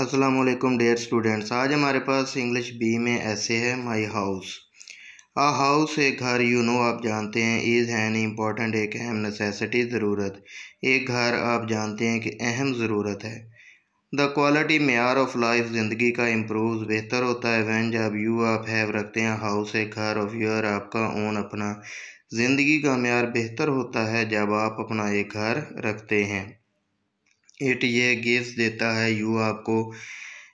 Aslam dear students आज हमारे पास English B में ऐसे है माई हाउस आ हाउस एक घर यू नो आप जानते हैं इज़ एन इम्पॉर्टेंट एक अहम नेसेसिटी ज़रूरत एक घर आप जानते हैं कि अहम ज़रूरत है the quality more of life ज़िंदगी का इम्प्रूव बेहतर होता है वैन जब यू आप हैव रखते हैं हाउस एक घर ऑफ यूर आपका ओन अपना ज़िंदगी का मैार बेहतर होता है जब आप अपना एक घर रखते हैं इट ये गेस देता है यू आपको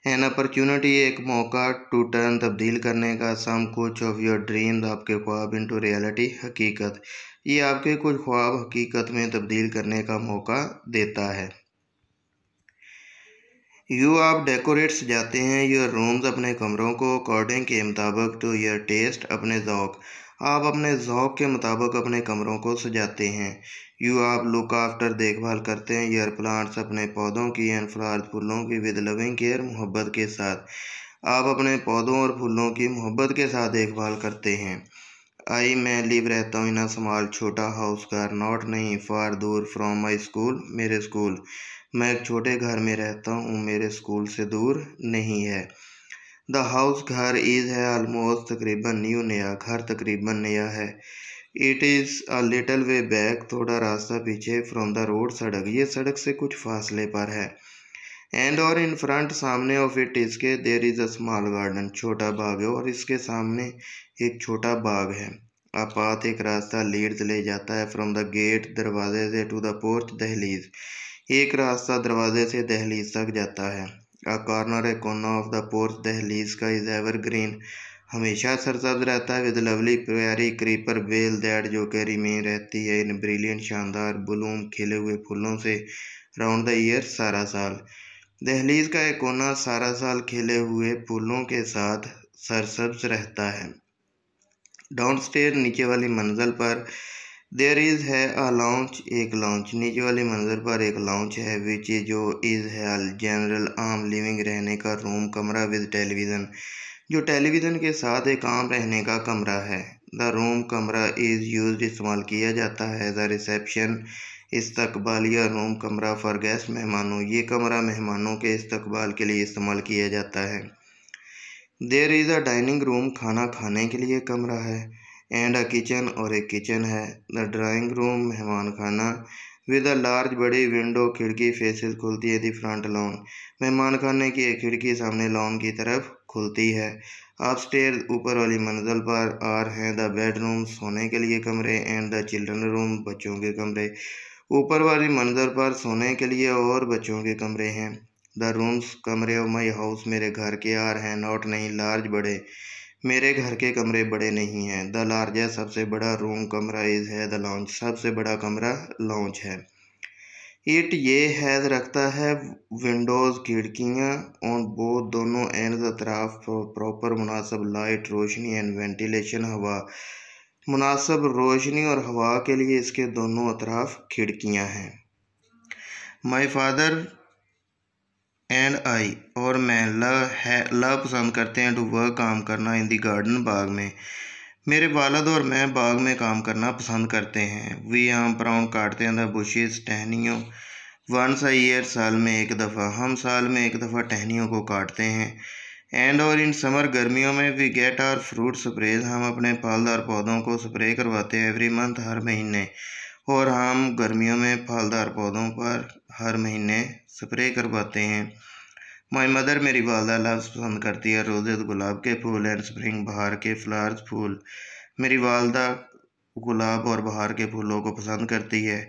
एन अपॉर्चुनिटी एक मौका टू टर्न तब्दील करने का सम कुछ ऑफ योर ड्रीम आपके ख्वाब इनटू रियलिटी हकीकत ये आपके कुछ ख्वाब हकीकत में तब्दील करने का मौका देता है यू आप डेकोरेट्स जाते हैं योर रूम्स अपने कमरों को अकॉर्डिंग के मुताबिक टू योर टेस्ट अपने जौक आप अपने ओक़ के मुताबिक अपने कमरों को सजाते हैं यू आप लुक आफ्टर देखभाल करते हैं एयर प्लांट्स अपने पौधों की एंड फ्लावर्स फूलों की विद लविंग केयर मोहब्बत के साथ आप अपने पौधों और फूलों की मोहब्बत के साथ देखभाल करते हैं आई मैं लिव रहता हूँ इन समाल छोटा हाउस घर नॉट नहीं फार दूर फ्रॉम माई स्कूल मेरे स्कूल मैं एक छोटे घर में रहता हूँ मेरे स्कूल से दूर नहीं है द हाउस घर इज़ है आलमोस्ट तकरीबन न्यू नया घर तकरीबन नया है it is a little way back थोड़ा रास्ता पीछे फ्रॉम द रोड सड़क ये सड़क से कुछ फासले पर है एंड और इन फ्रंट सामने ऑफ इट इसके there is a small garden छोटा बाग है और इसके सामने एक छोटा बाग है आपात एक रास्ता लीड्स ले जाता है फ्रॉम द गेट दरवाजे से टू द पोर्च दहलीज एक रास्ता दरवाजे से दहलीज तक जाता है corner A corner, of the porch दहलीज का इज एवर ग्रीन हमेशा सरसब्ज रहता है विद लवली प्यारी क्रीपर बेल दैट जो कि रिमेन रहती है इन ब्रिलियंट शानदार बलूम खिले हुए फूलों से राउंड द ईयर सारा साल दहलीज का एक कोना सारा साल खिले हुए फूलों के साथ सरसब्ज रहता है डाउन स्टेयर नीचे वाली मंजिल पर देयर इज़ है अ लॉन्च एक लॉन्च नीचे वाले मंजर पर एक लॉन्च है विच जो इज़ है जनरल आम लिविंग रहने का रूम कमरा विद टेलीविज़न जो टेलीविज़न के साथ एक आम रहने का कमरा है द रूम कमरा इज़ यूज इस्तेमाल किया जाता है द रिसेप्शन इस्तकबाल या रूम कमरा फॉर गेस्ट मेहमानों ये कमरा मेहमानों के इस्तबाल के लिए इस्तेमाल किया जाता है there is a dining room खाना खाने के लिए कमरा है एंड अ किचन और एक किचन है द ड्राइंग रूम मेहमान खाना विद अ लार्ज बड़ी विंडो खिड़की फेसेस खुलती है दी फ्रंट लॉन मेहमान खाने की एक खिड़की सामने लॉन की तरफ खुलती है आप स्टेयर ऊपर वाली मंजिल पर आर हैं द बेडरूम सोने के लिए कमरे एंड द चिल्ड्रन रूम बच्चों के कमरे ऊपर वाली मंजिल पर सोने के लिए और बच्चों के कमरे हैं द रूम्स कमरे और माई हाउस मेरे घर के आर हैं नॉट नहीं लार्ज बड़े मेरे घर के कमरे बड़े नहीं हैं द लार्जेस्ट सबसे बड़ा रूम कमरा इज़ है द लॉन्च सबसे बड़ा कमरा लॉन्च है इट ये हैज़ रखता है विंडोज़ खिड़कियाँ और वो दोनों एंड अतराफ प्रॉपर मुनासब लाइट रोशनी एंड वेंटिलेशन हवा मुनासब रोशनी और हवा के लिए इसके दोनों अतराफ खिड़कियाँ हैं माई फादर एंड आई और मैं ल है ल पसंद करते हैं टू वर्क काम करना इन दी गार्डन बाग में मेरे वालद और मैं बाग में काम करना पसंद करते हैं वी हम प्राउंड काटते हैं द बुशेज टहनियों वंस आई ईयर साल में एक दफ़ा हम साल में एक दफ़ा टहनियों को काटते हैं एंड और इन समर गर्मियों में we get our fruit sprays हम अपने फलदार पौधों को स्प्रे करवाते हैं एवरी मंथ हर महीने और हम गर्मियों में फलदार पौधों पर हर महीने स्प्रे करवाते हैं माई मदर मेरी वालदा लफ्स पसंद करती है रोजेज गुलाब के फूल एंड स्प्रिंग बहार के फ्लावर्स फूल मेरी वालदा गुलाब और बहार के फूलों को पसंद करती है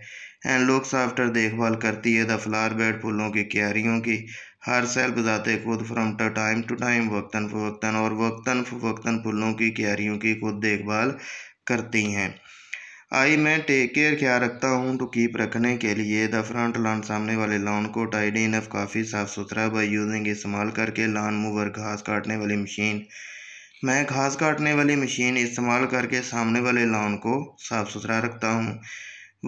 एंड लुक्स आफ्टर देखभाल करती है द फ्लावर बेड फूलों की क्यारियों की हर सेल बजाते खुद फ्रॉम टाइम टू टाइम वक्ता फ़वक्ता और वक्ता फ़वक्ता फूलों की क्यारियों की खुद देखभाल करती हैं आई मैं टेक केयर क्या रखता हूँ टू तो कीप रखने के लिए द फ्रंट लॉन सामने वाले लॉन को टाइडी इनफ काफ़ी साफ़ सुथरा बाई यूजिंग इस्तेमाल करके लॉन मूवर घास काटने वाली मशीन मैं घास काटने वाली मशीन इस्तेमाल करके सामने वाले लॉन को साफ़ सुथरा रखता हूँ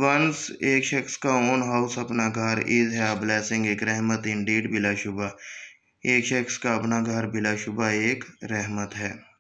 वंस एक शख्स का ओन हाउस अपना घर इज़ है ब्लैसिंग एक रहमत इन डीड बिलाशुबा एक शख्स का अपना घर बिलाशुबा एक रहमत है